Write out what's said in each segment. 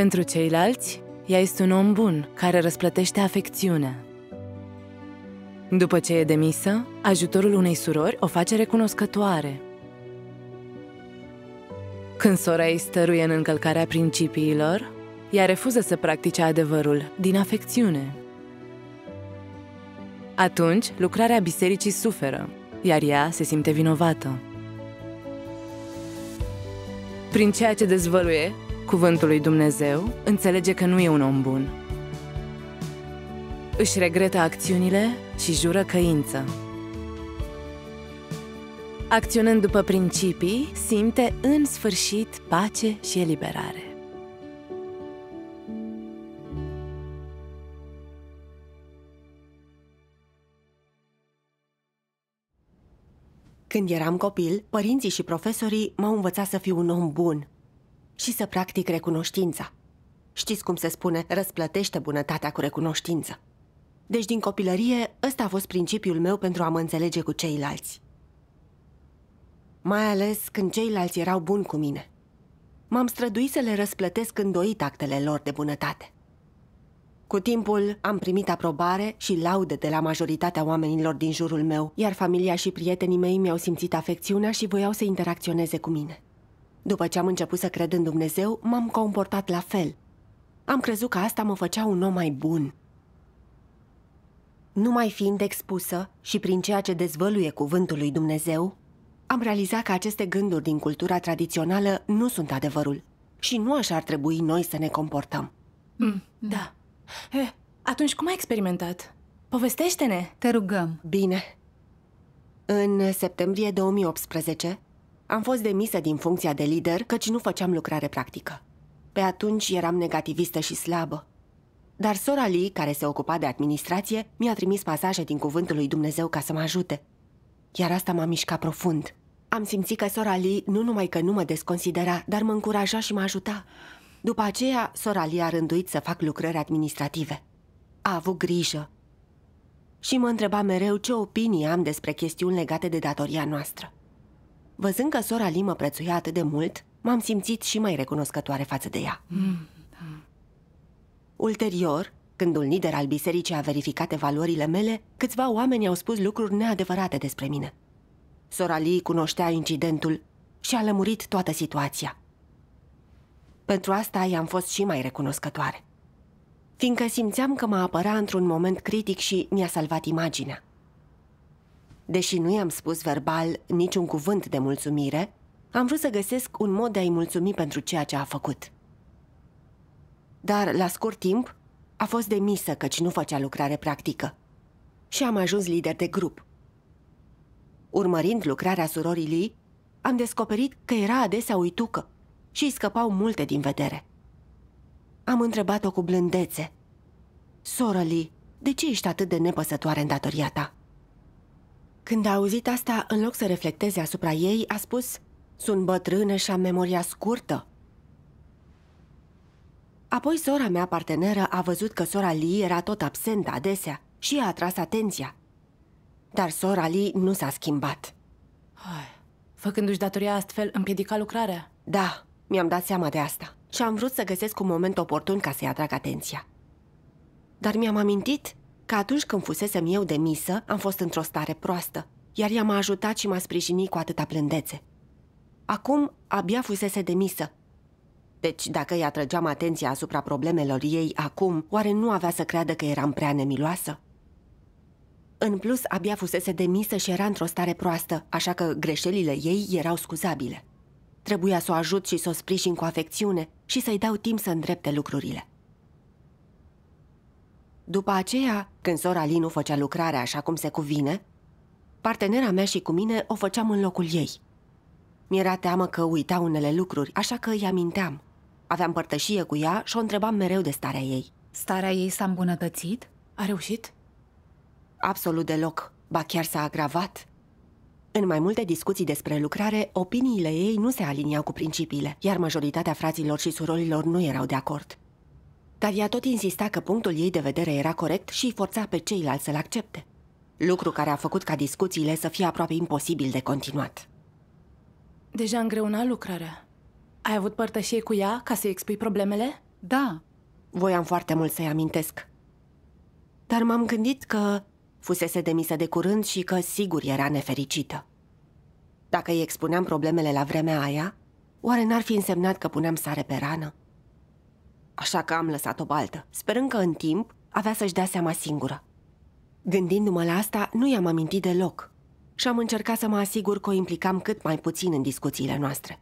Pentru ceilalți, ea este un om bun care răsplătește afecțiunea. După ce e demisă, ajutorul unei surori o face recunoscătoare. Când sora ei stăruie în încălcarea principiilor, ea refuză să practice adevărul din afecțiune. Atunci, lucrarea bisericii suferă, iar ea se simte vinovată. Prin ceea ce dezvăluie, cuvântul lui Dumnezeu, înțelege că nu e un om bun. Își regretă acțiunile și jură căință. Acționând după principii, simte în sfârșit pace și eliberare. Când eram copil, părinții și profesorii m-au învățat să fiu un om bun, și să practic recunoștința. Știți cum se spune, răsplătește bunătatea cu recunoștință. Deci din copilărie, ăsta a fost principiul meu pentru a mă înțelege cu ceilalți. Mai ales când ceilalți erau buni cu mine. M-am străduit să le răsplătesc îndoit actele lor de bunătate. Cu timpul am primit aprobare și laude de la majoritatea oamenilor din jurul meu, iar familia și prietenii mei mi-au simțit afecțiunea și voiau să interacționeze cu mine. După ce am început să cred în Dumnezeu, m-am comportat la fel. Am crezut că asta mă făcea un om mai bun. Numai fiind expusă și prin ceea ce dezvăluie cuvântul lui Dumnezeu, am realizat că aceste gânduri din cultura tradițională nu sunt adevărul și nu așa ar trebui noi să ne comportăm. Mm, da. da. E, eh, atunci cum ai experimentat? Povestește-ne! Te rugăm! Bine. În septembrie 2018, am fost demisă din funcția de lider, căci nu făceam lucrare practică. Pe atunci eram negativistă și slabă. Dar sora Lee, care se ocupa de administrație, mi-a trimis pasaje din cuvântul lui Dumnezeu ca să mă ajute. Iar asta m-a mișcat profund. Am simțit că sora Lee nu numai că nu mă desconsidera, dar mă încuraja și mă ajuta. După aceea, sora Lee a rânduit să fac lucrări administrative. A avut grijă. Și mă întreba mereu ce opinie am despre chestiuni legate de datoria noastră. Văzând că sora mă prețuia atât de mult, m-am simțit și mai recunoscătoare față de ea. Mm, da. Ulterior, când un lider al bisericii a verificat valorile mele, câțiva oameni au spus lucruri neadevărate despre mine. Sora Lee cunoștea incidentul și a lămurit toată situația. Pentru asta i-am fost și mai recunoscătoare. Fiindcă simțeam că mă apăra într-un moment critic și mi-a salvat imaginea. Deși nu i-am spus verbal niciun cuvânt de mulțumire, am vrut să găsesc un mod de a-i mulțumi pentru ceea ce a făcut. Dar, la scurt timp, a fost demisă căci nu făcea lucrare practică și am ajuns lider de grup. Urmărind lucrarea surorii lui, am descoperit că era adesea uitucă și îi scăpau multe din vedere. Am întrebat-o cu blândețe. Soră Lee, de ce ești atât de nepăsătoare în datoria ta?" Când a auzit asta, în loc să reflecteze asupra ei, a spus Sunt bătrână și am memoria scurtă. Apoi sora mea parteneră a văzut că sora Lee era tot absentă adesea și a atras atenția. Dar sora Lee nu s-a schimbat. Făcându-și datoria astfel, împiedica lucrarea. Da, mi-am dat seama de asta și am vrut să găsesc un moment oportun ca să-i atrag atenția. Dar mi-am amintit că atunci când fusesem eu de misă, am fost într-o stare proastă, iar ea m-a ajutat și m-a sprijinit cu atâta plândețe. Acum abia fusese de misă. Deci, dacă îi atrăgeam atenția asupra problemelor ei acum, oare nu avea să creadă că eram prea nemiloasă? În plus, abia fusese demisă și era într-o stare proastă, așa că greșelile ei erau scuzabile. Trebuia să o ajut și să o sprijin cu afecțiune și să-i dau timp să îndrepte lucrurile. După aceea, când sora nu făcea lucrarea așa cum se cuvine, partenera mea și cu mine o făceam în locul ei. Mi-era teamă că uita unele lucruri, așa că îi aminteam. Aveam părtășie cu ea și o întrebam mereu de starea ei. Starea ei s-a îmbunătățit? A reușit? Absolut deloc. Ba chiar s-a agravat. În mai multe discuții despre lucrare, opiniile ei nu se aliniau cu principiile, iar majoritatea fraților și surorilor nu erau de acord dar ea tot insista că punctul ei de vedere era corect și îi forța pe ceilalți să-l accepte. Lucru care a făcut ca discuțiile să fie aproape imposibil de continuat. Deja îngreuna lucrarea. Ai avut părtășie cu ea ca să-i expui problemele? Da. Voiam foarte mult să-i amintesc. Dar m-am gândit că fusese demisă de curând și că sigur era nefericită. Dacă îi expuneam problemele la vremea aia, oare n-ar fi însemnat că puneam sare pe rană? așa că am lăsat o baltă, sperând că în timp avea să-și dea seama singură. Gândindu-mă la asta, nu i-am amintit deloc și am încercat să mă asigur că o implicam cât mai puțin în discuțiile noastre.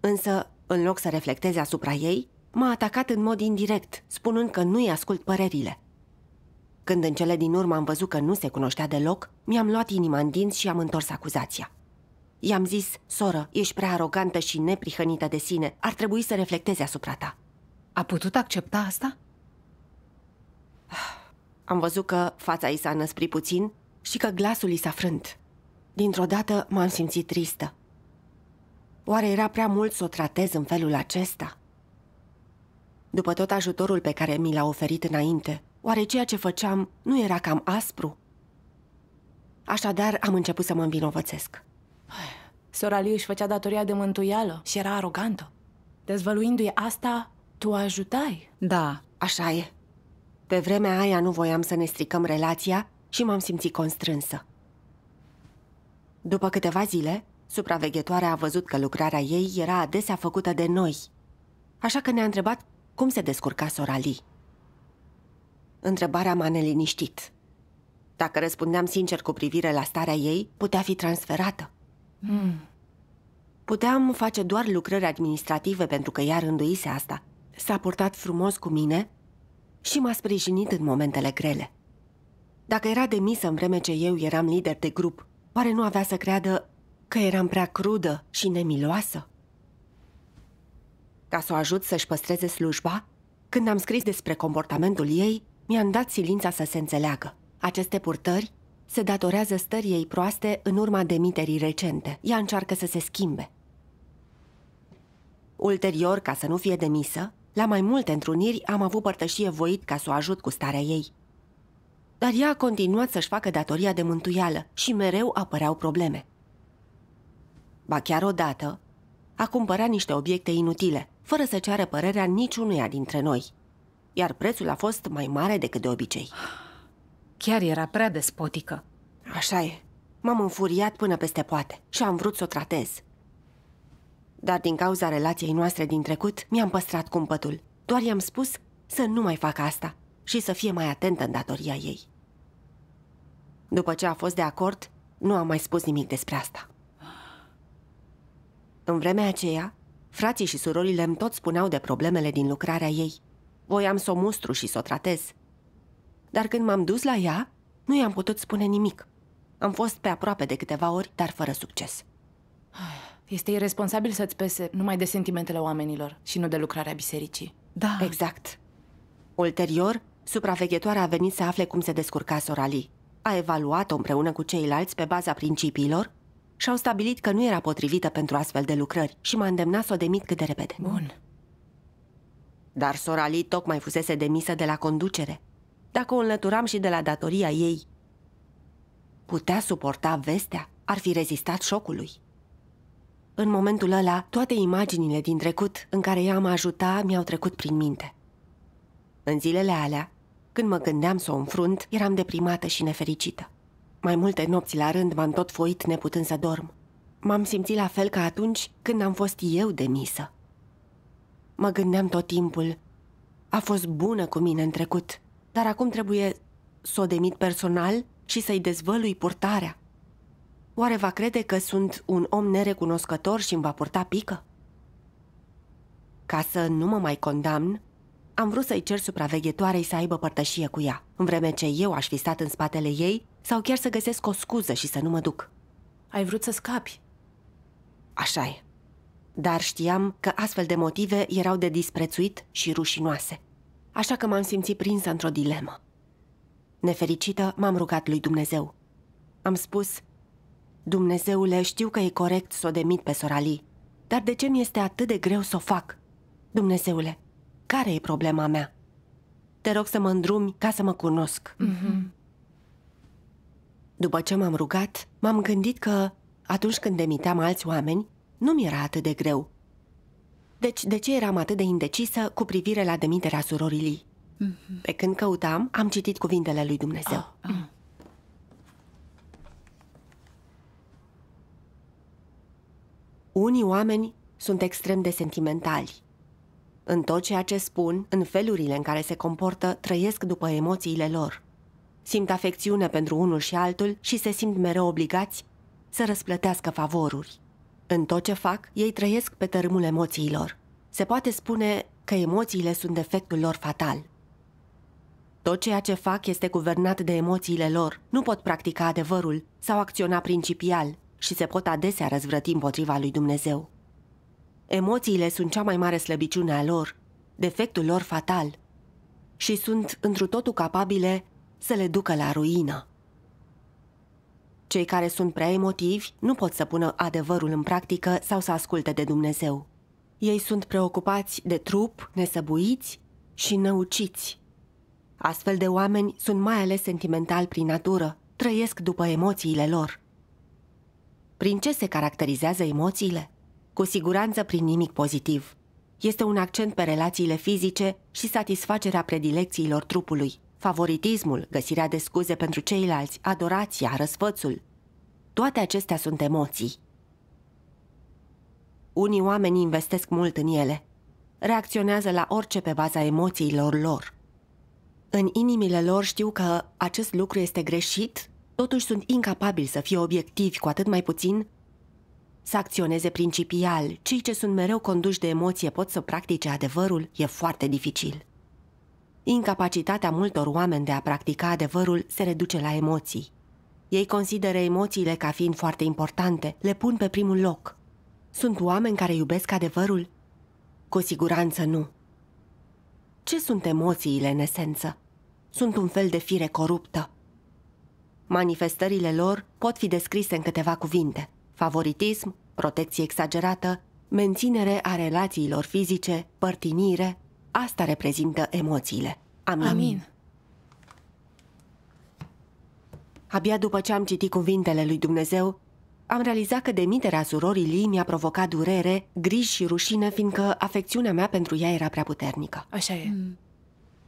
Însă, în loc să reflecteze asupra ei, m-a atacat în mod indirect, spunând că nu-i ascult părerile. Când în cele din urmă am văzut că nu se cunoștea deloc, mi-am luat inima în dinți și am întors acuzația. I-am zis, soră, ești prea arogantă și neprihănită de sine, ar trebui să reflectezi asupra ta. A putut accepta asta? Am văzut că fața i s-a năsprit puțin și că glasul i s-a frânt. Dintr-o dată m-am simțit tristă. Oare era prea mult să o tratez în felul acesta? După tot ajutorul pe care mi l-a oferit înainte, oare ceea ce făceam nu era cam aspru? Așadar, am început să mă învinovățesc. Sora lui își făcea datoria de mântuială și era arogantă. Dezvăluindu-i asta, tu ajutai? Da, așa e. Pe vremea aia nu voiam să ne stricăm relația și m-am simțit constrânsă. După câteva zile, supraveghetoarea a văzut că lucrarea ei era adesea făcută de noi, așa că ne-a întrebat cum se descurca sora Lee. Întrebarea m-a neliniștit. Dacă răspundeam sincer cu privire la starea ei, putea fi transferată. Mm. Puteam face doar lucrări administrative pentru că ea rânduise asta – s-a purtat frumos cu mine și m-a sprijinit în momentele grele. Dacă era demisă în vreme ce eu eram lider de grup, pare nu avea să creadă că eram prea crudă și nemiloasă. Ca să o ajut să-și păstreze slujba, când am scris despre comportamentul ei, mi-am dat silința să se înțeleagă. Aceste purtări se datorează stării ei proaste în urma demiterii recente. Ea încearcă să se schimbe. Ulterior, ca să nu fie demisă, la mai multe întruniri am avut părtășie voit ca să o ajut cu starea ei. Dar ea a continuat să-și facă datoria de mântuială și mereu apăreau probleme. Ba chiar odată, a cumpărat niște obiecte inutile, fără să ceară părerea niciunuia dintre noi. Iar prețul a fost mai mare decât de obicei. Chiar era prea despotică. Așa e. M-am înfuriat până peste poate și am vrut să o tratez dar din cauza relației noastre din trecut mi-am păstrat cumpătul. Doar i-am spus să nu mai facă asta și să fie mai atentă în datoria ei. După ce a fost de acord, nu am mai spus nimic despre asta. În vremea aceea, frații și surorile îmi tot spuneau de problemele din lucrarea ei. Voiam să o mustru și să o tratez. Dar când m-am dus la ea, nu i-am putut spune nimic. Am fost pe aproape de câteva ori, dar fără succes. Ah. Este irresponsabil să-ți pese numai de sentimentele oamenilor și nu de lucrarea bisericii. Da. Exact. Ulterior, supraveghetoarea a venit să afle cum se descurca Sorali. A evaluat-o împreună cu ceilalți pe baza principiilor și au stabilit că nu era potrivită pentru astfel de lucrări și m-a îndemnat să o demit cât de repede. Bun. Dar Sorali tocmai fusese demisă de la conducere. Dacă o înlăturam și de la datoria ei, putea suporta vestea, ar fi rezistat șocului. În momentul ăla, toate imaginile din trecut în care ea m-a ajuta mi-au trecut prin minte. În zilele alea, când mă gândeam să o înfrunt, eram deprimată și nefericită. Mai multe nopți la rând m-am tot foit neputând să dorm. M-am simțit la fel ca atunci când am fost eu demisă. Mă gândeam tot timpul, a fost bună cu mine în trecut, dar acum trebuie să o demit personal și să-i dezvălui purtarea, Oare va crede că sunt un om nerecunoscător și îmi va purta pică? Ca să nu mă mai condamn, am vrut să-i cer supraveghetoarei să aibă părtășie cu ea, în vreme ce eu aș fi stat în spatele ei sau chiar să găsesc o scuză și să nu mă duc. Ai vrut să scapi? Așa e. Dar știam că astfel de motive erau de disprețuit și rușinoase. Așa că m-am simțit prinsă într-o dilemă. Nefericită, m-am rugat lui Dumnezeu. Am spus Dumnezeule, știu că e corect să o demit pe Sorali, dar de ce mi este atât de greu să o fac? Dumnezeule, care e problema mea? Te rog să mă îndrumi ca să mă cunosc. Mm-hmm. După ce m-am rugat, m-am gândit că atunci când demiteam alți oameni, nu mi era atât de greu. Deci, de ce eram atât de indecisă cu privire la demiterea surorilii? Mm-hmm. Pe când căutam, am citit cuvintele lui Dumnezeu. Oh, oh. Unii oameni sunt extrem de sentimentali. În tot ceea ce spun, în felurile în care se comportă, trăiesc după emoțiile lor. Simt afecțiune pentru unul și altul și se simt mereu obligați să răsplătească favoruri. În tot ce fac, ei trăiesc pe tărâmul emoțiilor. Se poate spune că emoțiile sunt defectul lor fatal. Tot ceea ce fac este guvernat de emoțiile lor. Nu pot practica adevărul sau acționa principial, și se pot adesea răzvrăti împotriva lui Dumnezeu. Emoțiile sunt cea mai mare slăbiciune a lor, defectul lor fatal și sunt întru totul capabile să le ducă la ruină. Cei care sunt prea emotivi nu pot să pună adevărul în practică sau să asculte de Dumnezeu. Ei sunt preocupați de trup, nesăbuiți și năuciți. Astfel de oameni sunt mai ales sentimentali prin natură, trăiesc după emoțiile lor. Prin ce se caracterizează emoțiile? Cu siguranță prin nimic pozitiv. Este un accent pe relațiile fizice și satisfacerea predilecțiilor trupului, favoritismul, găsirea de scuze pentru ceilalți, adorația, răsfățul. Toate acestea sunt emoții. Unii oameni investesc mult în ele. Reacționează la orice pe baza emoțiilor lor. În inimile lor știu că acest lucru este greșit totuși sunt incapabili să fie obiectivi, cu atât mai puțin să acționeze principial. Cei ce sunt mereu conduși de emoție pot să practice adevărul, e foarte dificil. Incapacitatea multor oameni de a practica adevărul se reduce la emoții. Ei consideră emoțiile ca fiind foarte importante, le pun pe primul loc. Sunt oameni care iubesc adevărul? Cu siguranță nu. Ce sunt emoțiile în esență? Sunt un fel de fire coruptă. Manifestările lor pot fi descrise în câteva cuvinte. Favoritism, protecție exagerată, menținere a relațiilor fizice, părtinire, asta reprezintă emoțiile. Amin. Amin. Abia după ce am citit cuvintele lui Dumnezeu, am realizat că demiterea surorii Lee mi-a provocat durere, griji și rușine, fiindcă afecțiunea mea pentru ea era prea puternică. Așa e. Mm.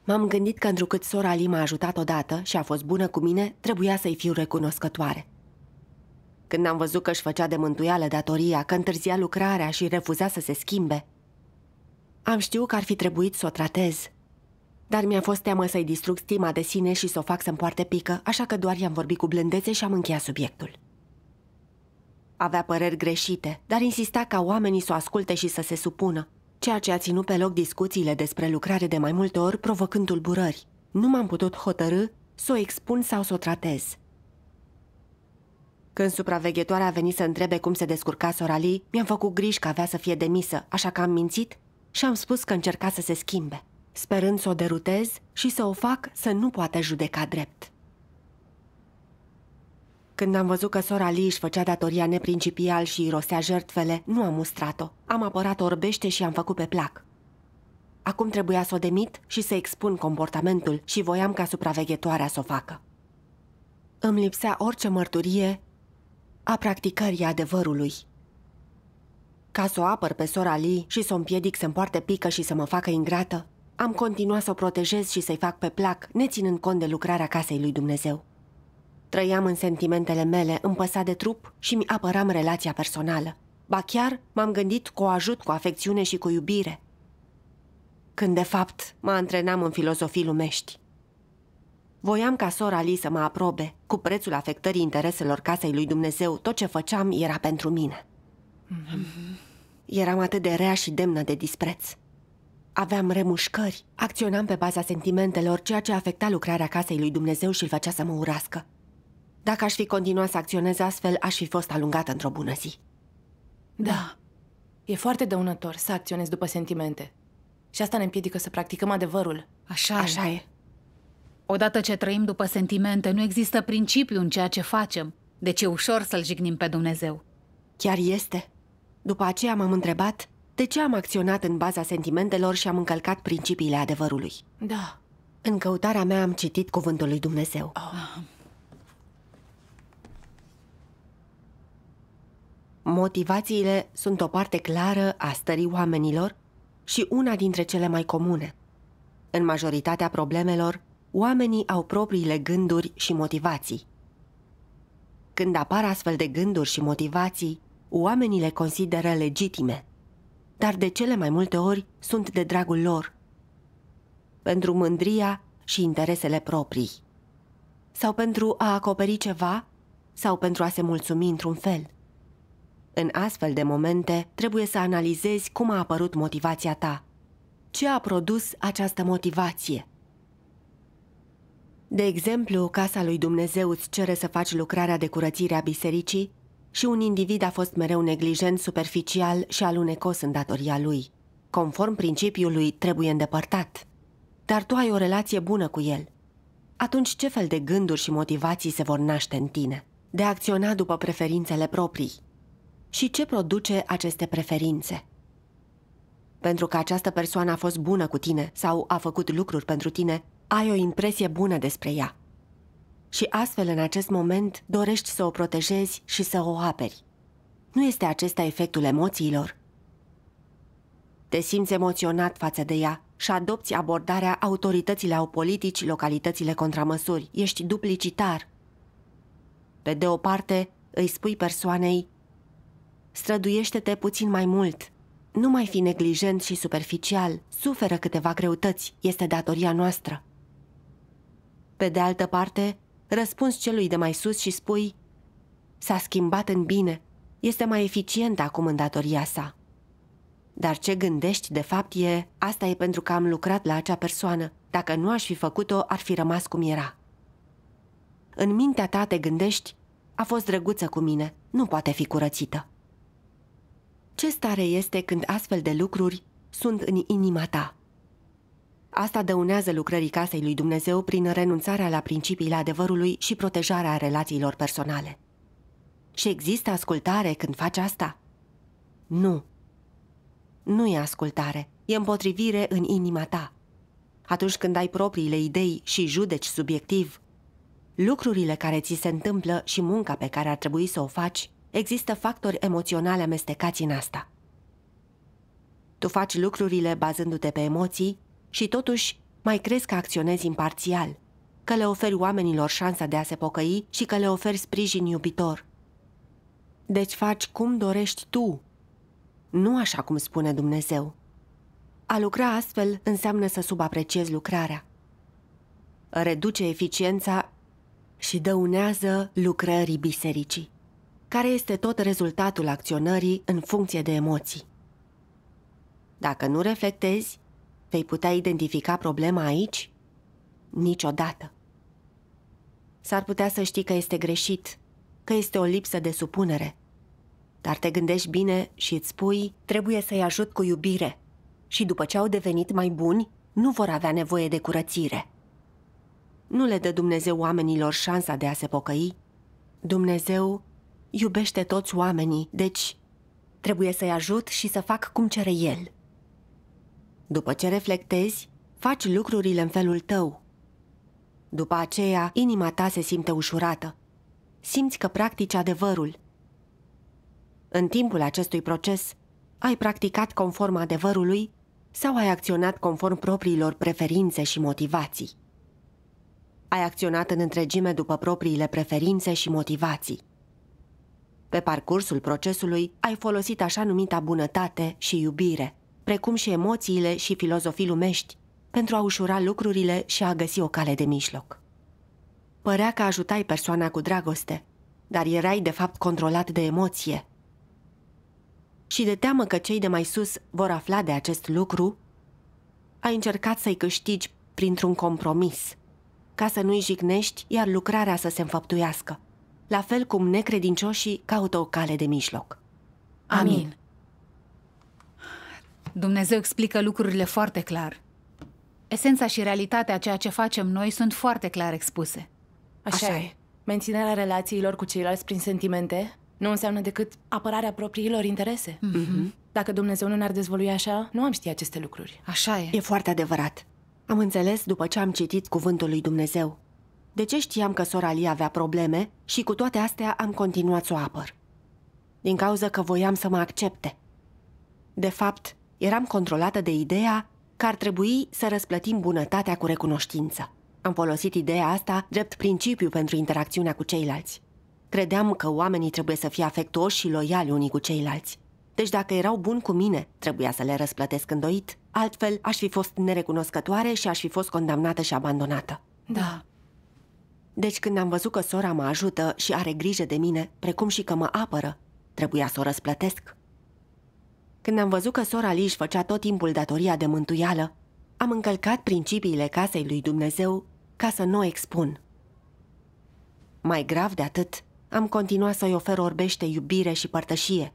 M-am gândit că întrucât sora Ali m-a ajutat odată și a fost bună cu mine, trebuia să-i fiu recunoscătoare. Când am văzut că își făcea de mântuială datoria, că întârzia lucrarea și refuza să se schimbe, am știut că ar fi trebuit să o tratez. Dar mi-a fost teamă să-i distrug stima de sine și să o fac să-mi poarte pică, așa că doar i-am vorbit cu blândețe și am încheiat subiectul. Avea păreri greșite, dar insista ca oamenii să o asculte și să se supună, ceea ce a ținut pe loc discuțiile despre lucrare de mai multe ori, provocând tulburări. Nu m-am putut hotărâ să o expun sau să o tratez. Când supraveghetoarea a venit să întrebe cum se descurca Sorali, mi-am făcut griji că avea să fie demisă, așa că am mințit și am spus că încerca să se schimbe, sperând să o derutez și să o fac să nu poată judeca drept. Când am văzut că sora Lee își făcea datoria neprincipial și rosea jertfele, nu am mustrat-o. Am apărat orbește și am făcut pe plac. Acum trebuia să o demit și să expun comportamentul și voiam ca supraveghetoarea să o facă. Îmi lipsea orice mărturie a practicării adevărului. Ca să o apăr pe sora Lee și să o împiedic să-mi poarte pică și să mă facă ingrată, am continuat să o protejez și să-i fac pe plac, neținând cont de lucrarea casei lui Dumnezeu. Trăiam în sentimentele mele, împăsat de trup și mi apăram relația personală. Ba chiar m-am gândit cu o ajut cu afecțiune și cu iubire. Când de fapt mă antrenam în filozofii lumești. Voiam ca sora Lee să mă aprobe. Cu prețul afectării intereselor casei lui Dumnezeu, tot ce făceam era pentru mine. Mm-hmm. Eram atât de rea și demnă de dispreț. Aveam remușcări, acționam pe baza sentimentelor, ceea ce afecta lucrarea casei lui Dumnezeu și îl făcea să mă urască. Dacă aș fi continuat să acționez astfel, aș fi fost alungată într-o bună zi. Da. E foarte dăunător să acționezi după sentimente. Și asta ne împiedică să practicăm adevărul. Așa, Așa e. e. Odată ce trăim după sentimente, nu există principiu în ceea ce facem. Deci e ușor să-L jignim pe Dumnezeu. Chiar este. După aceea m-am întrebat de ce am acționat în baza sentimentelor și am încălcat principiile adevărului. Da. În căutarea mea am citit cuvântul lui Dumnezeu. Oh. Motivațiile sunt o parte clară a stării oamenilor și una dintre cele mai comune. În majoritatea problemelor, oamenii au propriile gânduri și motivații. Când apar astfel de gânduri și motivații, oamenii le consideră legitime, dar de cele mai multe ori sunt de dragul lor, pentru mândria și interesele proprii, sau pentru a acoperi ceva, sau pentru a se mulțumi într-un fel – în astfel de momente, trebuie să analizezi cum a apărut motivația ta. Ce a produs această motivație? De exemplu, casa lui Dumnezeu îți cere să faci lucrarea de curățire a bisericii și un individ a fost mereu neglijent, superficial și alunecos în datoria lui. Conform principiului, trebuie îndepărtat. Dar tu ai o relație bună cu el. Atunci ce fel de gânduri și motivații se vor naște în tine? De a acționa după preferințele proprii, și ce produce aceste preferințe. Pentru că această persoană a fost bună cu tine sau a făcut lucruri pentru tine, ai o impresie bună despre ea. Și astfel, în acest moment, dorești să o protejezi și să o aperi. Nu este acesta efectul emoțiilor? Te simți emoționat față de ea și adopți abordarea autoritățile au politici, localitățile contramăsuri. Ești duplicitar. Pe de o parte, îi spui persoanei străduiește-te puțin mai mult. Nu mai fi neglijent și superficial, suferă câteva greutăți, este datoria noastră. Pe de altă parte, răspunzi celui de mai sus și spui S-a schimbat în bine, este mai eficient acum în datoria sa. Dar ce gândești, de fapt, e asta e pentru că am lucrat la acea persoană. Dacă nu aș fi făcut-o, ar fi rămas cum era. În mintea ta te gândești, a fost drăguță cu mine, nu poate fi curățită. Ce stare este când astfel de lucruri sunt în inima ta? Asta dăunează lucrării casei lui Dumnezeu prin renunțarea la principiile adevărului și protejarea relațiilor personale. Și există ascultare când faci asta? Nu. Nu e ascultare, e împotrivire în inima ta. Atunci când ai propriile idei și judeci subiectiv, lucrurile care ți se întâmplă și munca pe care ar trebui să o faci există factori emoționali amestecați în asta. Tu faci lucrurile bazându-te pe emoții și totuși mai crezi că acționezi imparțial, că le oferi oamenilor șansa de a se pocăi și că le oferi sprijin iubitor. Deci faci cum dorești tu, nu așa cum spune Dumnezeu. A lucra astfel înseamnă să subapreciezi lucrarea. Reduce eficiența și dăunează lucrării bisericii care este tot rezultatul acționării în funcție de emoții. Dacă nu reflectezi, vei putea identifica problema aici? Niciodată. S-ar putea să știi că este greșit, că este o lipsă de supunere. Dar te gândești bine și îți spui, trebuie să-i ajut cu iubire. Și după ce au devenit mai buni, nu vor avea nevoie de curățire. Nu le dă Dumnezeu oamenilor șansa de a se pocăi. Dumnezeu iubește toți oamenii, deci trebuie să-i ajut și să fac cum cere el. După ce reflectezi, faci lucrurile în felul tău. După aceea, inima ta se simte ușurată. Simți că practici adevărul. În timpul acestui proces, ai practicat conform adevărului sau ai acționat conform propriilor preferințe și motivații. Ai acționat în întregime după propriile preferințe și motivații. Pe parcursul procesului ai folosit așa numita bunătate și iubire, precum și emoțiile și filozofii lumești, pentru a ușura lucrurile și a găsi o cale de mijloc. Părea că ajutai persoana cu dragoste, dar erai de fapt controlat de emoție. Și de teamă că cei de mai sus vor afla de acest lucru, ai încercat să-i câștigi printr-un compromis, ca să nu-i jignești, iar lucrarea să se înfăptuiască la fel cum necredincioșii caută o cale de mijloc. Amin. Dumnezeu explică lucrurile foarte clar. Esența și realitatea ceea ce facem noi sunt foarte clar expuse. Așa, Așa e. Menținerea relațiilor cu ceilalți prin sentimente nu înseamnă decât apărarea propriilor interese. Mm-hmm. Dacă Dumnezeu nu ne-ar dezvolui așa, nu am ști aceste lucruri. Așa e. E foarte adevărat. Am înțeles după ce am citit cuvântul lui Dumnezeu de ce știam că sora Lee avea probleme și cu toate astea am continuat să o apăr. Din cauza că voiam să mă accepte. De fapt, eram controlată de ideea că ar trebui să răsplătim bunătatea cu recunoștință. Am folosit ideea asta drept principiu pentru interacțiunea cu ceilalți. Credeam că oamenii trebuie să fie afectuoși și loiali unii cu ceilalți. Deci dacă erau buni cu mine, trebuia să le răsplătesc îndoit, altfel aș fi fost nerecunoscătoare și aș fi fost condamnată și abandonată. Da, deci când am văzut că sora mă ajută și are grijă de mine, precum și că mă apără, trebuia să o răsplătesc. Când am văzut că sora Liș făcea tot timpul datoria de mântuială, am încălcat principiile casei lui Dumnezeu ca să nu o expun. Mai grav de atât, am continuat să-i ofer orbește iubire și părtășie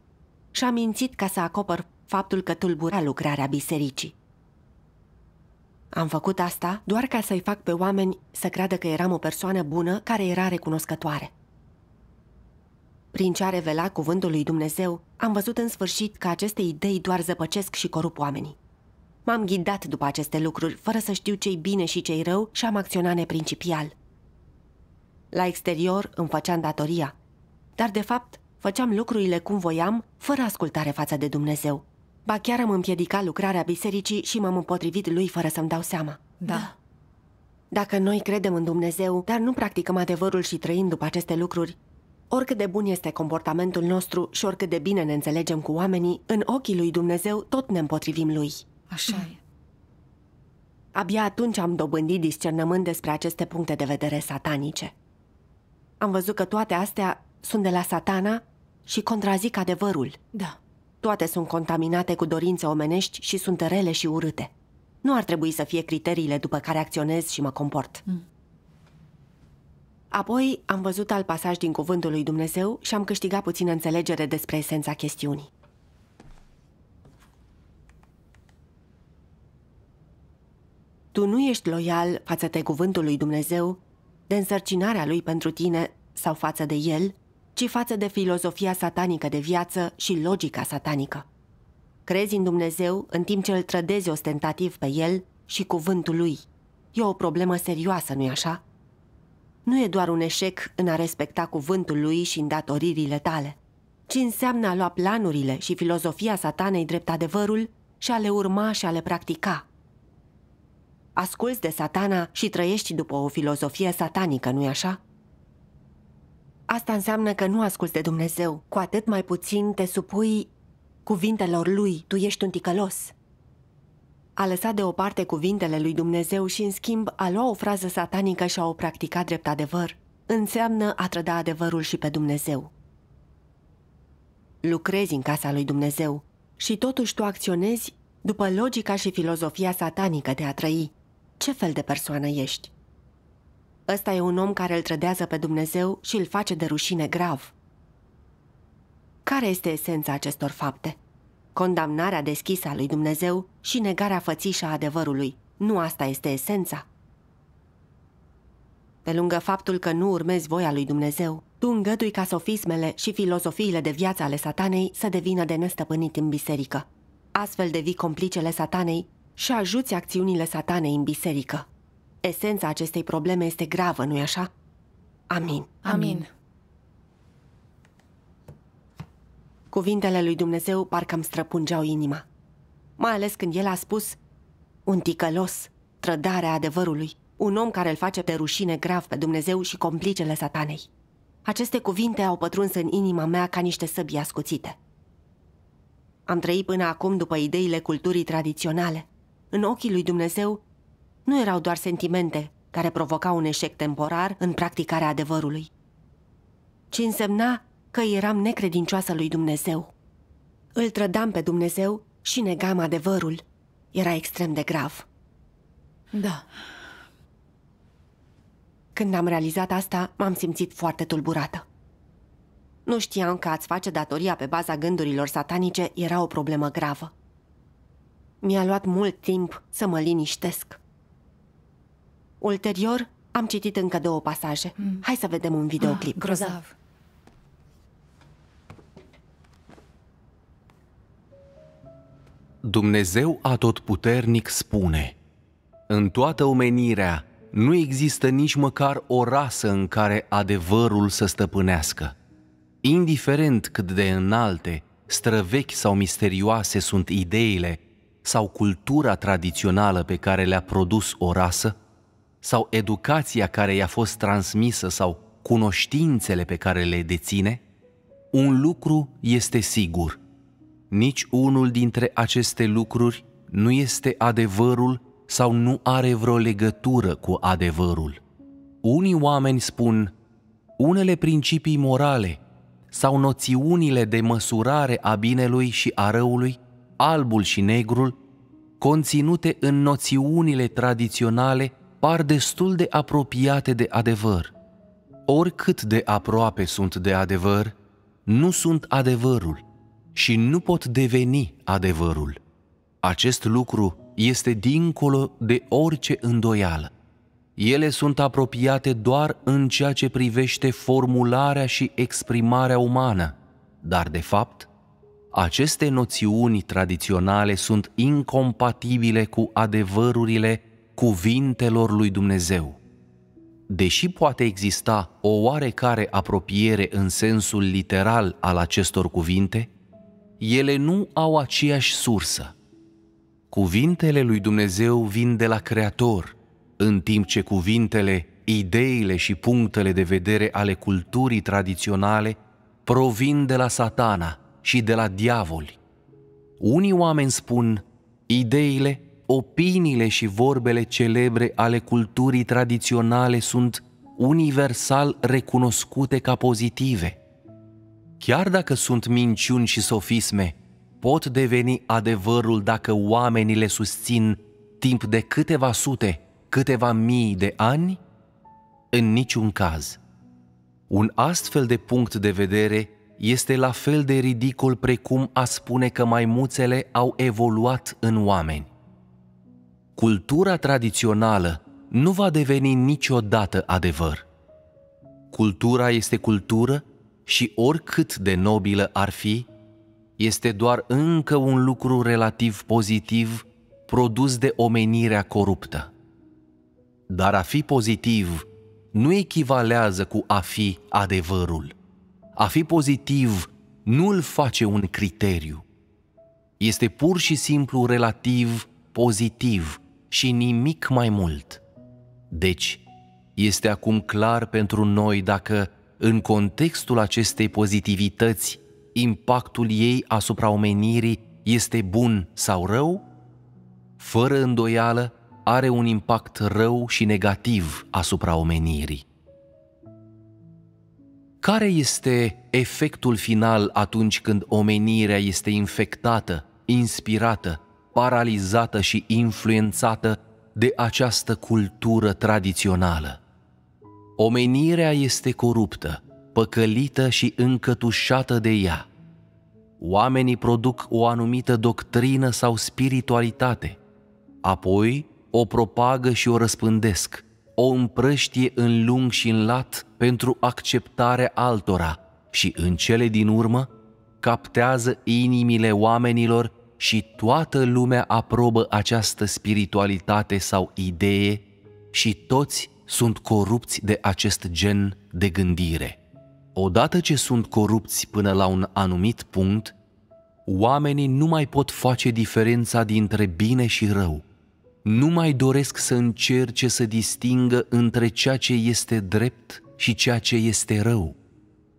și am mințit ca să acopăr faptul că tulbura lucrarea bisericii. Am făcut asta doar ca să-i fac pe oameni să creadă că eram o persoană bună care era recunoscătoare. Prin ce a revelat cuvântul lui Dumnezeu, am văzut în sfârșit că aceste idei doar zăpăcesc și corup oamenii. M-am ghidat după aceste lucruri, fără să știu ce-i bine și ce-i rău și am acționat neprincipial. La exterior îmi făceam datoria, dar de fapt făceam lucrurile cum voiam, fără ascultare față de Dumnezeu, Ba chiar am împiedicat lucrarea bisericii și m-am împotrivit lui fără să-mi dau seama. Da. Dacă noi credem în Dumnezeu, dar nu practicăm adevărul și trăim după aceste lucruri, oricât de bun este comportamentul nostru și oricât de bine ne înțelegem cu oamenii, în ochii lui Dumnezeu tot ne împotrivim lui. Așa e. Abia atunci am dobândit discernământ despre aceste puncte de vedere satanice. Am văzut că toate astea sunt de la satana și contrazic adevărul. Da. Toate sunt contaminate cu dorințe omenești și sunt rele și urâte. Nu ar trebui să fie criteriile după care acționez și mă comport. Mm. Apoi am văzut al pasaj din Cuvântul lui Dumnezeu și am câștigat puțină înțelegere despre esența chestiunii. Tu nu ești loial față de Cuvântul lui Dumnezeu, de însărcinarea lui pentru tine sau față de el, ci față de filozofia satanică de viață și logica satanică. Crezi în Dumnezeu în timp ce îl trădezi ostentativ pe el și cuvântul lui. E o problemă serioasă, nu-i așa? Nu e doar un eșec în a respecta cuvântul lui și îndatoririle tale, ci înseamnă a lua planurile și filozofia satanei drept adevărul și a le urma și a le practica. Asculți de satana și trăiești după o filozofie satanică, nu-i așa? asta înseamnă că nu asculți de Dumnezeu. Cu atât mai puțin te supui cuvintelor lui. Tu ești un ticălos. A lăsat deoparte cuvintele lui Dumnezeu și, în schimb, a luat o frază satanică și a o practicat drept adevăr. Înseamnă a trăda adevărul și pe Dumnezeu. Lucrezi în casa lui Dumnezeu și totuși tu acționezi după logica și filozofia satanică de a trăi. Ce fel de persoană ești? Ăsta e un om care îl trădează pe Dumnezeu și îl face de rușine grav. Care este esența acestor fapte? Condamnarea deschisă a lui Dumnezeu și negarea fățișă a adevărului. Nu asta este esența. Pe lângă faptul că nu urmezi voia lui Dumnezeu, tu îngădui ca sofismele și filozofiile de viață ale satanei să devină de nestăpânit în biserică. Astfel devii complicele satanei și ajuți acțiunile satanei în biserică. Esența acestei probleme este gravă, nu-i așa? Amin. Amin. Cuvintele lui Dumnezeu parcă îmi străpungeau inima. Mai ales când el a spus un ticălos, trădarea adevărului, un om care îl face pe rușine grav pe Dumnezeu și complicele satanei. Aceste cuvinte au pătruns în inima mea ca niște săbii ascuțite. Am trăit până acum după ideile culturii tradiționale. În ochii lui Dumnezeu, nu erau doar sentimente care provocau un eșec temporar în practicarea adevărului, ci însemna că eram necredincioasă lui Dumnezeu. Îl trădam pe Dumnezeu și negam adevărul. Era extrem de grav. Da. Când am realizat asta, m-am simțit foarte tulburată. Nu știam că ați face datoria pe baza gândurilor satanice era o problemă gravă. Mi-a luat mult timp să mă liniștesc. Ulterior, am citit încă două pasaje. Mm. Hai să vedem un videoclip. Ah, grozav. Dumnezeu Atotputernic spune În toată omenirea nu există nici măcar o rasă în care adevărul să stăpânească. Indiferent cât de înalte, străvechi sau misterioase sunt ideile sau cultura tradițională pe care le-a produs o rasă, sau educația care i-a fost transmisă sau cunoștințele pe care le deține, un lucru este sigur. Nici unul dintre aceste lucruri nu este adevărul sau nu are vreo legătură cu adevărul. Unii oameni spun, unele principii morale sau noțiunile de măsurare a binelui și a răului, albul și negrul, conținute în noțiunile tradiționale par destul de apropiate de adevăr. Oricât de aproape sunt de adevăr, nu sunt adevărul și nu pot deveni adevărul. Acest lucru este dincolo de orice îndoială. Ele sunt apropiate doar în ceea ce privește formularea și exprimarea umană, dar de fapt, aceste noțiuni tradiționale sunt incompatibile cu adevărurile cuvintelor lui Dumnezeu. Deși poate exista o oarecare apropiere în sensul literal al acestor cuvinte, ele nu au aceeași sursă. Cuvintele lui Dumnezeu vin de la Creator, în timp ce cuvintele, ideile și punctele de vedere ale culturii tradiționale provin de la Satana și de la diavoli. Unii oameni spun, ideile opiniile și vorbele celebre ale culturii tradiționale sunt universal recunoscute ca pozitive. Chiar dacă sunt minciuni și sofisme, pot deveni adevărul dacă oamenii le susțin timp de câteva sute, câteva mii de ani? În niciun caz. Un astfel de punct de vedere este la fel de ridicol precum a spune că maimuțele au evoluat în oameni cultura tradițională nu va deveni niciodată adevăr. Cultura este cultură și oricât de nobilă ar fi, este doar încă un lucru relativ pozitiv produs de omenirea coruptă. Dar a fi pozitiv nu echivalează cu a fi adevărul. A fi pozitiv nu îl face un criteriu. Este pur și simplu relativ pozitiv, și nimic mai mult. Deci, este acum clar pentru noi dacă, în contextul acestei pozitivități, impactul ei asupra omenirii este bun sau rău? Fără îndoială, are un impact rău și negativ asupra omenirii. Care este efectul final atunci când omenirea este infectată, inspirată paralizată și influențată de această cultură tradițională. Omenirea este coruptă, păcălită și încătușată de ea. Oamenii produc o anumită doctrină sau spiritualitate, apoi o propagă și o răspândesc, o împrăștie în lung și în lat pentru acceptarea altora și, în cele din urmă, captează inimile oamenilor și toată lumea aprobă această spiritualitate sau idee și toți sunt corupți de acest gen de gândire. Odată ce sunt corupți până la un anumit punct, oamenii nu mai pot face diferența dintre bine și rău. Nu mai doresc să încerce să distingă între ceea ce este drept și ceea ce este rău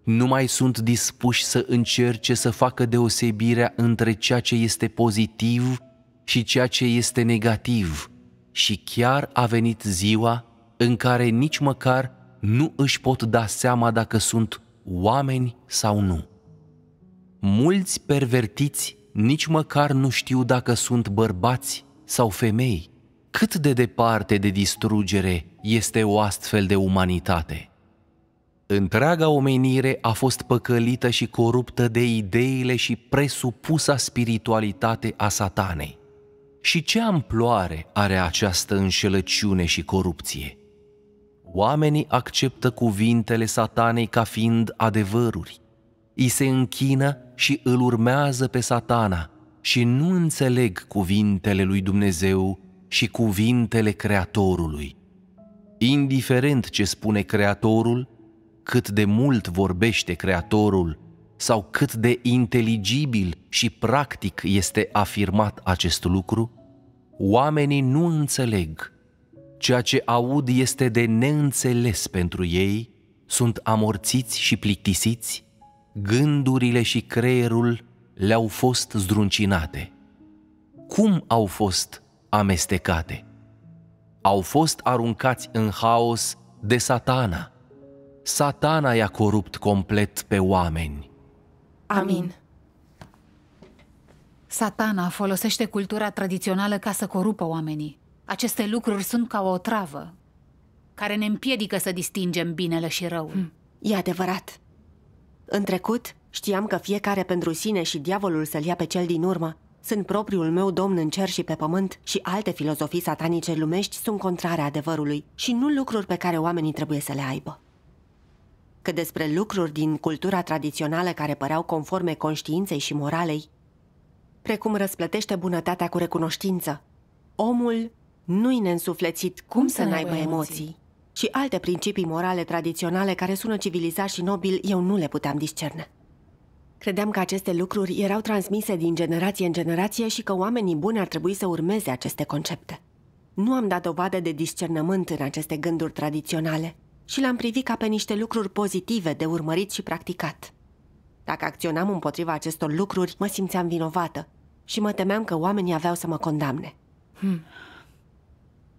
nu mai sunt dispuși să încerce să facă deosebirea între ceea ce este pozitiv și ceea ce este negativ, și chiar a venit ziua în care nici măcar nu își pot da seama dacă sunt oameni sau nu. Mulți pervertiți nici măcar nu știu dacă sunt bărbați sau femei. Cât de departe de distrugere este o astfel de umanitate? Întreaga omenire a fost păcălită și coruptă de ideile și presupusa spiritualitate a satanei. Și ce amploare are această înșelăciune și corupție? Oamenii acceptă cuvintele satanei ca fiind adevăruri. I se închină și îl urmează pe satana și nu înțeleg cuvintele lui Dumnezeu și cuvintele Creatorului. Indiferent ce spune Creatorul, cât de mult vorbește Creatorul sau cât de inteligibil și practic este afirmat acest lucru? Oamenii nu înțeleg. Ceea ce aud este de neînțeles pentru ei, sunt amorțiți și plictisiți, gândurile și creierul le-au fost zdruncinate. Cum au fost amestecate? Au fost aruncați în haos de satana – satana i-a corupt complet pe oameni. Amin. Satana folosește cultura tradițională ca să corupă oamenii. Aceste lucruri sunt ca o travă care ne împiedică să distingem binele și răul. Hm, e adevărat. În trecut, știam că fiecare pentru sine și diavolul să-l ia pe cel din urmă. Sunt propriul meu domn în cer și pe pământ și alte filozofii satanice lumești sunt contrare adevărului și nu lucruri pe care oamenii trebuie să le aibă că despre lucruri din cultura tradițională care păreau conforme conștiinței și moralei, precum răsplătește bunătatea cu recunoștință. Omul nu-i neînsuflețit cum, cum să n-aibă emoții. emoții. Și alte principii morale tradiționale care sună civilizat și nobil, eu nu le puteam discerne. Credeam că aceste lucruri erau transmise din generație în generație și că oamenii buni ar trebui să urmeze aceste concepte. Nu am dat dovadă de discernământ în aceste gânduri tradiționale și l-am privit ca pe niște lucruri pozitive de urmărit și practicat. Dacă acționam împotriva acestor lucruri, mă simțeam vinovată și mă temeam că oamenii aveau să mă condamne. Hmm.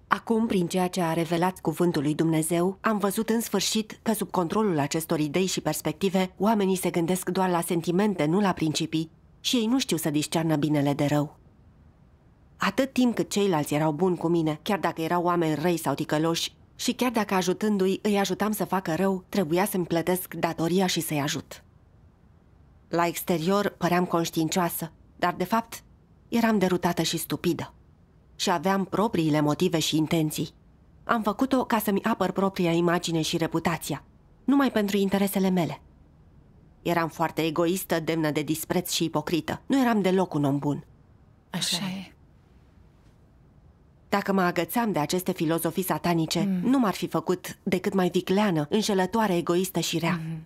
Acum, prin ceea ce a revelat cuvântul lui Dumnezeu, am văzut în sfârșit că sub controlul acestor idei și perspective, oamenii se gândesc doar la sentimente, nu la principii, și ei nu știu să discearnă binele de rău. Atât timp cât ceilalți erau buni cu mine, chiar dacă erau oameni răi sau ticăloși, și chiar dacă ajutându-i îi ajutam să facă rău, trebuia să-mi plătesc datoria și să-i ajut. La exterior păream conștiincioasă, dar de fapt eram derutată și stupidă. Și aveam propriile motive și intenții. Am făcut-o ca să-mi apăr propria imagine și reputația, numai pentru interesele mele. Eram foarte egoistă, demnă de dispreț și ipocrită. Nu eram deloc un om bun. Așa, Așa e. Dacă mă agățam de aceste filozofii satanice, mm. nu m-ar fi făcut decât mai vicleană, înșelătoare, egoistă și rea. Mm.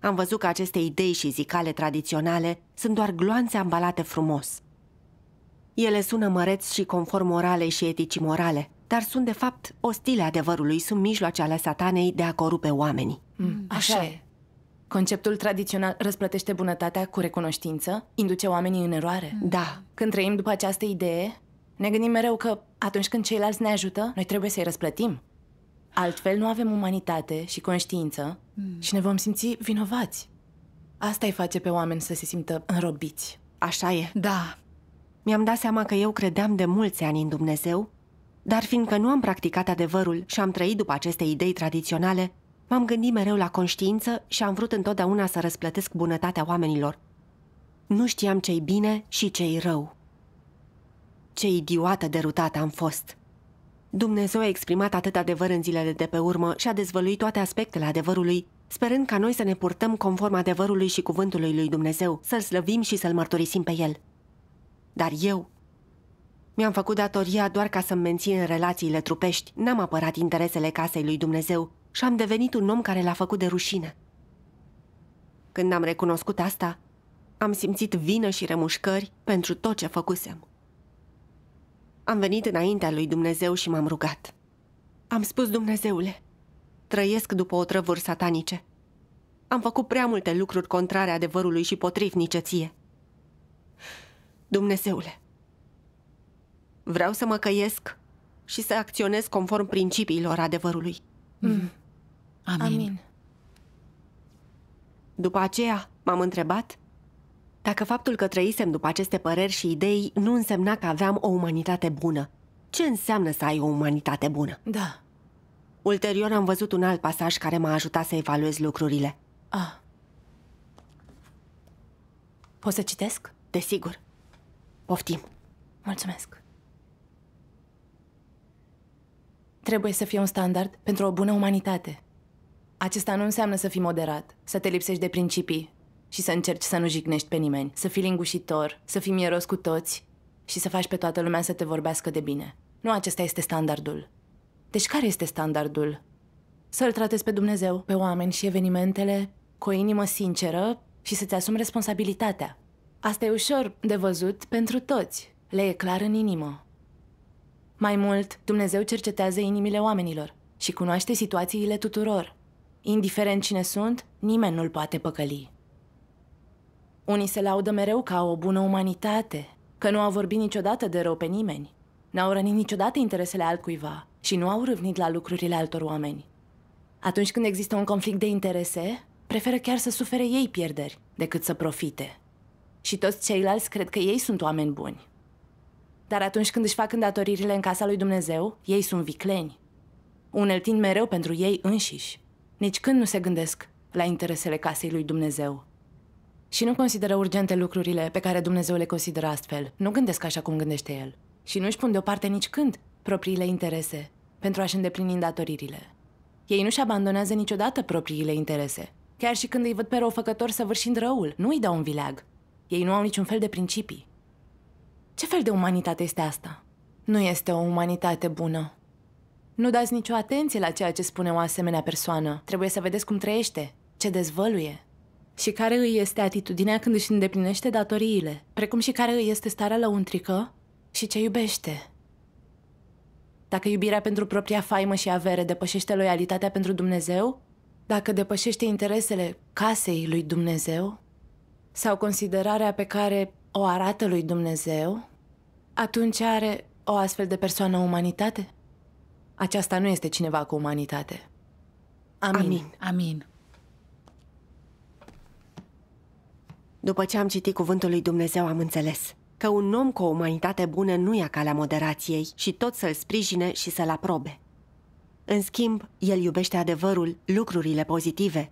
Am văzut că aceste idei și zicale tradiționale sunt doar gloanțe ambalate frumos. Ele sună măreți și conform moralei și eticii morale, dar sunt de fapt ostile adevărului, sunt mijloace ale satanei de a corupe oamenii. Mm. Așa, Așa e. Conceptul tradițional răsplătește bunătatea cu recunoștință, induce oamenii în eroare. Da. Când trăim după această idee, ne gândim mereu că atunci când ceilalți ne ajută, noi trebuie să-i răsplătim. Altfel nu avem umanitate și conștiință mm. și ne vom simți vinovați. Asta îi face pe oameni să se simtă înrobiți. Așa e. Da. Mi-am dat seama că eu credeam de mulți ani în Dumnezeu, dar fiindcă nu am practicat adevărul și am trăit după aceste idei tradiționale, m-am gândit mereu la conștiință și am vrut întotdeauna să răsplătesc bunătatea oamenilor. Nu știam ce-i bine și ce-i rău ce idiotă derutată am fost! Dumnezeu a exprimat atât adevăr în zilele de pe urmă și a dezvăluit toate aspectele adevărului, sperând ca noi să ne purtăm conform adevărului și cuvântului lui Dumnezeu, să-L slăvim și să-L mărturisim pe El. Dar eu mi-am făcut datoria doar ca să-mi mențin relațiile trupești, n-am apărat interesele casei lui Dumnezeu și am devenit un om care l-a făcut de rușine. Când am recunoscut asta, am simțit vină și remușcări pentru tot ce făcusem. Am venit înaintea lui Dumnezeu și m-am rugat. Am spus, Dumnezeule, trăiesc după o trăvuri satanice. Am făcut prea multe lucruri contrare adevărului și potrivnice ție. Dumnezeule, vreau să mă căiesc și să acționez conform principiilor adevărului. Mm. Amin. Amin. După aceea m-am întrebat dacă faptul că trăisem după aceste păreri și idei nu însemna că aveam o umanitate bună. Ce înseamnă să ai o umanitate bună? Da. Ulterior am văzut un alt pasaj care m-a ajutat să evaluez lucrurile. Ah. Poți să citesc? Desigur. Poftim. Mulțumesc. Trebuie să fie un standard pentru o bună umanitate. Acesta nu înseamnă să fii moderat, să te lipsești de principii, și să încerci să nu jignești pe nimeni, să fii lingușitor, să fii mieros cu toți și să faci pe toată lumea să te vorbească de bine. Nu acesta este standardul. Deci care este standardul? Să-L tratezi pe Dumnezeu, pe oameni și evenimentele cu o inimă sinceră și să-ți asumi responsabilitatea. Asta e ușor de văzut pentru toți. Le e clar în inimă. Mai mult, Dumnezeu cercetează inimile oamenilor și cunoaște situațiile tuturor. Indiferent cine sunt, nimeni nu-l poate păcăli. Unii se laudă mereu ca o bună umanitate, că nu au vorbit niciodată de rău pe nimeni, n-au rănit niciodată interesele altcuiva și nu au râvnit la lucrurile altor oameni. Atunci când există un conflict de interese, preferă chiar să sufere ei pierderi decât să profite. Și toți ceilalți cred că ei sunt oameni buni. Dar atunci când își fac îndatoririle în casa lui Dumnezeu, ei sunt vicleni. Uneltind mereu pentru ei înșiși. Nici când nu se gândesc la interesele casei lui Dumnezeu. Și nu consideră urgente lucrurile pe care Dumnezeu le consideră astfel. Nu gândesc așa cum gândește el. Și nu își pun deoparte nici când propriile interese pentru a-și îndeplini îndatoririle. Ei nu-și abandonează niciodată propriile interese. Chiar și când îi văd pe răufăcător săvârșind răul, nu îi dau un vileag. Ei nu au niciun fel de principii. Ce fel de umanitate este asta? Nu este o umanitate bună. Nu dați nicio atenție la ceea ce spune o asemenea persoană. Trebuie să vedeți cum trăiește, ce dezvăluie, și care îi este atitudinea când își îndeplinește datoriile, precum și care îi este starea lăuntrică și ce iubește. Dacă iubirea pentru propria faimă și avere depășește loialitatea pentru Dumnezeu, dacă depășește interesele casei lui Dumnezeu sau considerarea pe care o arată lui Dumnezeu, atunci are o astfel de persoană umanitate? Aceasta nu este cineva cu umanitate. Amin. Amin. Amin. După ce am citit cuvântul lui Dumnezeu, am înțeles că un om cu o umanitate bună nu ia calea moderației și tot să-l sprijine și să-l aprobe. În schimb, el iubește adevărul, lucrurile pozitive,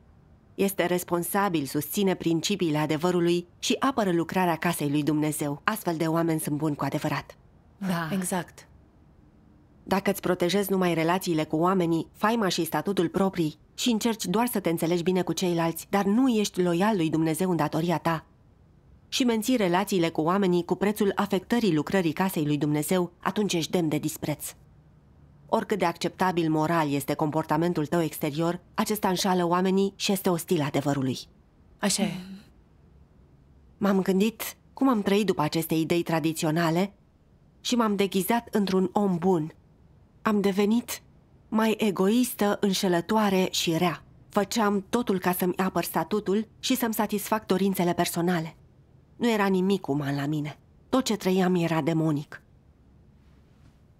este responsabil, susține principiile adevărului și apără lucrarea casei lui Dumnezeu. Astfel de oameni sunt buni cu adevărat. Da, exact. Dacă îți protejezi numai relațiile cu oamenii, faima și statutul proprii și încerci doar să te înțelegi bine cu ceilalți, dar nu ești loial lui Dumnezeu în datoria ta, și menții relațiile cu oamenii cu prețul afectării lucrării casei lui Dumnezeu, atunci ești demn de dispreț. Oricât de acceptabil moral este comportamentul tău exterior, acesta înșală oamenii și este ostil adevărului. Așa e. M-am gândit cum am trăit după aceste idei tradiționale și m-am deghizat într-un om bun, am devenit mai egoistă, înșelătoare și rea. Făceam totul ca să-mi apăr statutul și să-mi satisfac dorințele personale. Nu era nimic uman la mine. Tot ce trăiam era demonic.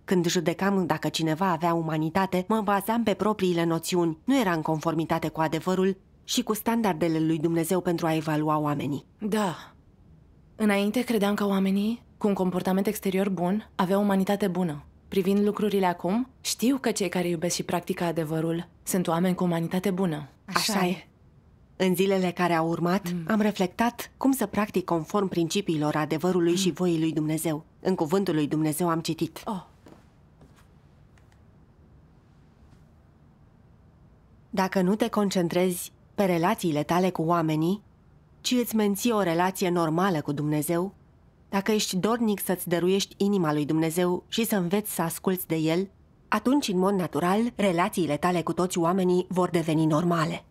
Când judecam dacă cineva avea umanitate, mă bazam pe propriile noțiuni, nu era în conformitate cu adevărul și cu standardele lui Dumnezeu pentru a evalua oamenii. Da. Înainte credeam că oamenii, cu un comportament exterior bun, aveau umanitate bună. Privind lucrurile acum, știu că cei care iubesc și practică adevărul sunt oameni cu umanitate bună. Așa, Așa e. În zilele care au urmat, mm. am reflectat cum să practic conform principiilor adevărului mm. și voii lui Dumnezeu. În cuvântul lui Dumnezeu am citit. Oh. Dacă nu te concentrezi pe relațiile tale cu oamenii, ci îți menții o relație normală cu Dumnezeu, dacă ești dornic să-ți dăruiești inima lui Dumnezeu și să înveți să asculți de el, atunci, în mod natural, relațiile tale cu toți oamenii vor deveni normale.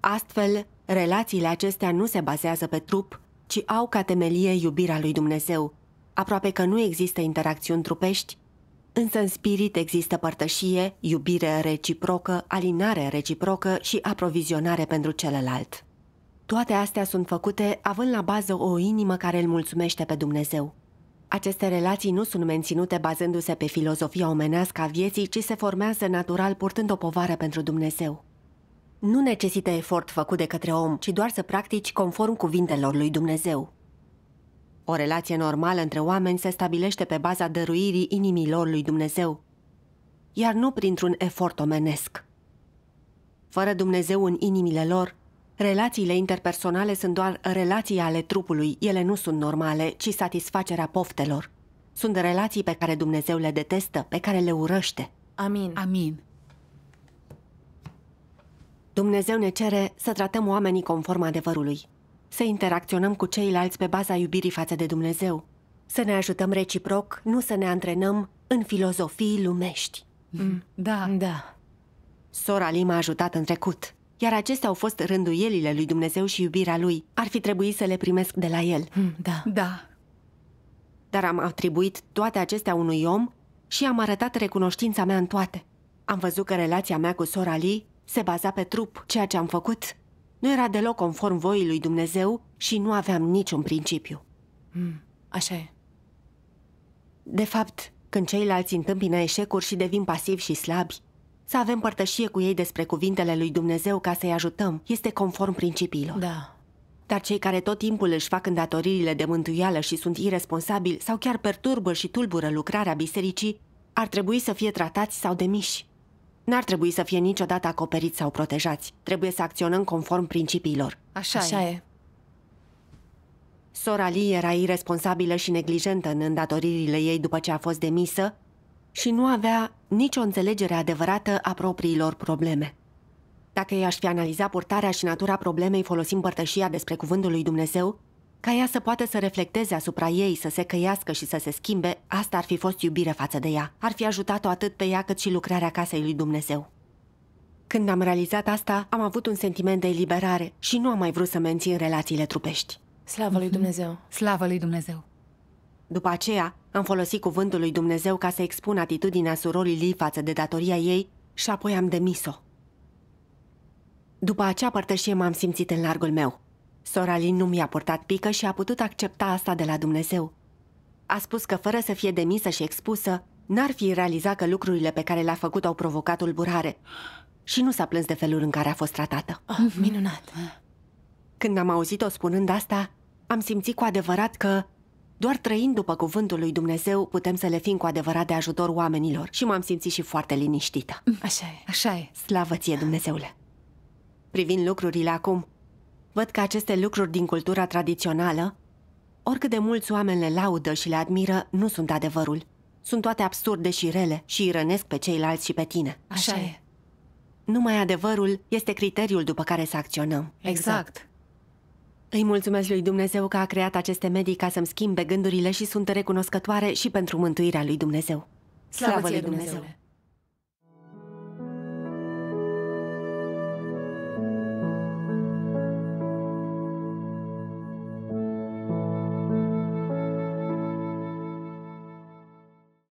Astfel, relațiile acestea nu se bazează pe trup, ci au ca temelie iubirea lui Dumnezeu. Aproape că nu există interacțiuni trupești, însă în spirit există părtășie, iubire reciprocă, alinare reciprocă și aprovizionare pentru celălalt. Toate astea sunt făcute având la bază o inimă care îl mulțumește pe Dumnezeu. Aceste relații nu sunt menținute bazându-se pe filozofia omenească a vieții, ci se formează natural purtând o povară pentru Dumnezeu. Nu necesită efort făcut de către om, ci doar să practici conform cuvintelor lui Dumnezeu. O relație normală între oameni se stabilește pe baza dăruirii inimilor lui Dumnezeu, iar nu printr-un efort omenesc. Fără Dumnezeu în inimile lor, Relațiile interpersonale sunt doar relații ale trupului, ele nu sunt normale, ci satisfacerea poftelor. Sunt relații pe care Dumnezeu le detestă, pe care le urăște. Amin. Amin. Dumnezeu ne cere să tratăm oamenii conform adevărului, să interacționăm cu ceilalți pe baza iubirii față de Dumnezeu, să ne ajutăm reciproc, nu să ne antrenăm în filozofii lumești. Mm. Da. Da. Sora Lima a ajutat în trecut iar acestea au fost rânduielile lui Dumnezeu și iubirea lui. Ar fi trebuit să le primesc de la el. Hmm, da. Da. Dar am atribuit toate acestea unui om și am arătat recunoștința mea în toate. Am văzut că relația mea cu sora Lee se baza pe trup, ceea ce am făcut. Nu era deloc conform voii lui Dumnezeu și nu aveam niciun principiu. Mm, așa e. De fapt, când ceilalți întâmpină eșecuri și devin pasivi și slabi, să avem părtășie cu ei despre cuvintele lui Dumnezeu ca să-i ajutăm este conform principiilor. Da. Dar cei care tot timpul își fac îndatoririle de mântuială și sunt irresponsabili sau chiar perturbă și tulbură lucrarea bisericii, ar trebui să fie tratați sau demiși. N-ar trebui să fie niciodată acoperiți sau protejați. Trebuie să acționăm conform principiilor. Așa, Așa e. e. Sora Lee era irresponsabilă și neglijentă în îndatoririle ei după ce a fost demisă și nu avea nicio înțelegere adevărată a propriilor probleme. Dacă i-aș fi analizat purtarea și natura problemei folosind părtășia despre cuvântul lui Dumnezeu, ca ea să poată să reflecteze asupra ei, să se căiască și să se schimbe, asta ar fi fost iubire față de ea. Ar fi ajutat-o atât pe ea cât și lucrarea casei lui Dumnezeu. Când am realizat asta, am avut un sentiment de eliberare și nu am mai vrut să mențin relațiile trupești. Slavă lui mhm. Dumnezeu! Slavă lui Dumnezeu! După aceea, am folosit cuvântul lui Dumnezeu ca să expun atitudinea surorii lui față de datoria ei și apoi am demis-o. După acea părtășie m-am simțit în largul meu. Sora Lin nu mi-a purtat pică și a putut accepta asta de la Dumnezeu. A spus că fără să fie demisă și expusă, n-ar fi realizat că lucrurile pe care le-a făcut au provocat tulburare și nu s-a plâns de felul în care a fost tratată. Oh, minunat! Când am auzit-o spunând asta, am simțit cu adevărat că doar trăind după cuvântul lui Dumnezeu, putem să le fim cu adevărat de ajutor oamenilor și m-am simțit și foarte liniștită. Mm, așa e. Așa e. Slavă ție, Dumnezeule! Privind lucrurile acum, văd că aceste lucruri din cultura tradițională, oricât de mulți oameni le laudă și le admiră, nu sunt adevărul. Sunt toate absurde și rele și îi rănesc pe ceilalți și pe tine. Așa, Așa e. Numai adevărul este criteriul după care să acționăm. Exact. exact. Îi mulțumesc lui Dumnezeu că a creat aceste medii ca să-mi schimbe gândurile și sunt recunoscătoare și pentru mântuirea lui Dumnezeu. Slavă, Slavă lui Dumnezeu! Dumnezeu.